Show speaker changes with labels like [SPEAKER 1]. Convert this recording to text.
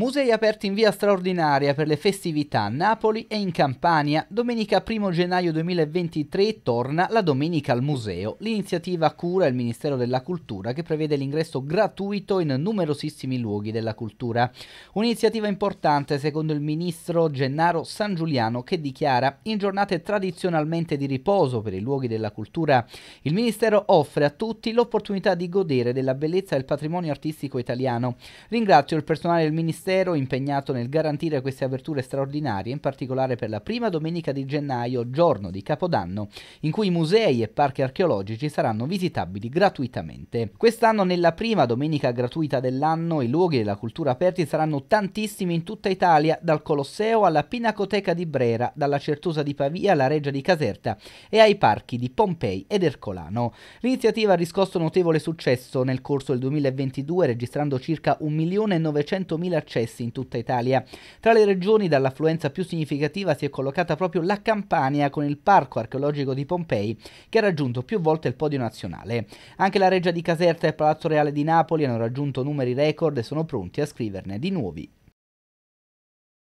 [SPEAKER 1] Musei aperti in via straordinaria per le festività a Napoli e in Campania. Domenica 1 gennaio 2023 torna la Domenica al Museo. L'iniziativa cura il Ministero della Cultura che prevede l'ingresso gratuito in numerosissimi luoghi della cultura. Un'iniziativa importante secondo il ministro Gennaro San Giuliano che dichiara in giornate tradizionalmente di riposo per i luoghi della cultura il Ministero offre a tutti l'opportunità di godere della bellezza del patrimonio artistico italiano. Ringrazio il personale del Ministero Ministero impegnato nel garantire queste aperture straordinarie, in particolare per la prima domenica di gennaio, giorno di Capodanno, in cui musei e parchi archeologici saranno visitabili gratuitamente. Quest'anno, nella prima domenica gratuita dell'anno, i luoghi della cultura aperti saranno tantissimi in tutta Italia, dal Colosseo alla Pinacoteca di Brera, dalla Certosa di Pavia alla Reggia di Caserta e ai parchi di Pompei ed Ercolano. L'iniziativa ha riscosso notevole successo nel corso del 2022, registrando circa 1.900.000 accessi in tutta Italia. Tra le regioni dall'affluenza più significativa si è collocata proprio la Campania con il Parco archeologico di Pompei che ha raggiunto più volte il podio nazionale. Anche la Reggia di Caserta e il Palazzo Reale di Napoli hanno raggiunto numeri record e sono pronti a scriverne di nuovi.